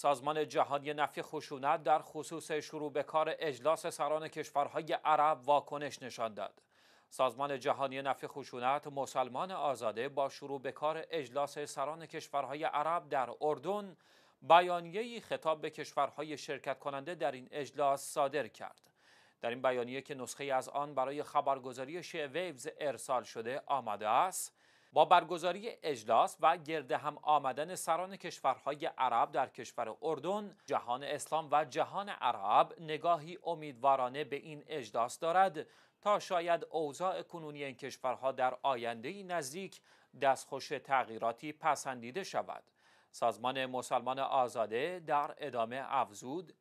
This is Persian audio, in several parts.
سازمان جهانی نفی خشونت در خصوص شروع به کار اجلاس سران کشورهای عرب واکنش نشان داد. سازمان جهانی نفی خشونت مسلمان آزاده با شروع به کار اجلاس سران کشورهای عرب در اردن بیانیه‌ای خطاب به کشورهای شرکت کننده در این اجلاس صادر کرد. در این بیانیه که نسخه از آن برای خبرگزاری ویوز ارسال شده آمده است، با برگزاری اجلاس و گرد هم آمدن سران کشورهای عرب در کشور اردن جهان اسلام و جهان عرب نگاهی امیدوارانه به این اجلاس دارد تا شاید اوضاع کنونی این کشورها در آینده نزدیک دستخوش تغییراتی پسندیده شود سازمان مسلمان آزاده در ادامه افزود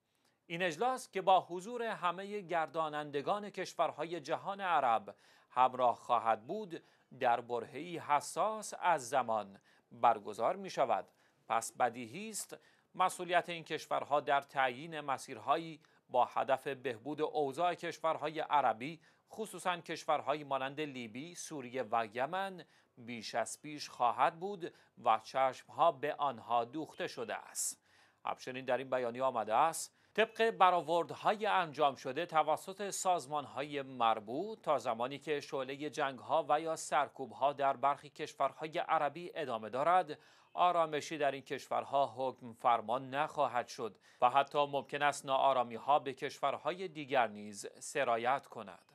این اجلاس که با حضور همه گردانندگان کشورهای جهان عرب همراه خواهد بود در برهه‌ای حساس از زمان برگزار می شود پس بدیهی است مسئولیت این کشورها در تعیین مسیرهایی با هدف بهبود اوضاع کشورهای عربی خصوصا کشورهای مانند لیبی، سوریه و یمن بیش از پیش خواهد بود و چشمها به آنها دوخته شده است. همچنین در این بیانیه آمده است طبق برآوردهای انجام شده توسط سازمانهای مربوط تا زمانی که شعله جنگها و یا سرکوبها در برخی کشورهای عربی ادامه دارد آرامشی در این کشورها حکم فرمان نخواهد شد و حتی ممکن است ناآرامی ها به کشورهای دیگر نیز سرایت کند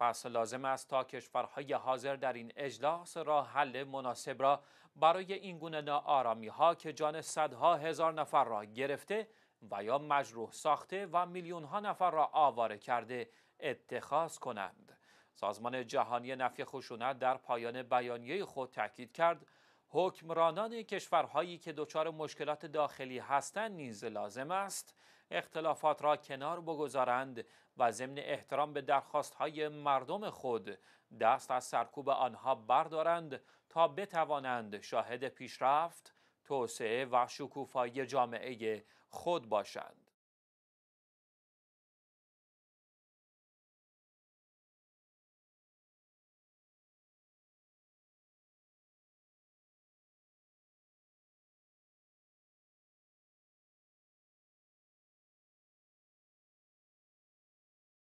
پس لازم است تا کشورهای حاضر در این اجلاس راه حل مناسب را برای این گونه ناآرامی ها که جان صدها هزار نفر را گرفته و یا مجروح ساخته و میلیون ها نفر را آواره کرده اتخاذ کنند سازمان جهانی نفی خشونت در پایان بیانیه خود تاکید کرد حکمرانان کشورهایی که دچار مشکلات داخلی هستند نیز لازم است اختلافات را کنار بگذارند و ضمن احترام به درخواستهای مردم خود دست از سرکوب آنها بردارند تا بتوانند شاهد پیشرفت توسعه و شکوفایی جامعه خود باشند.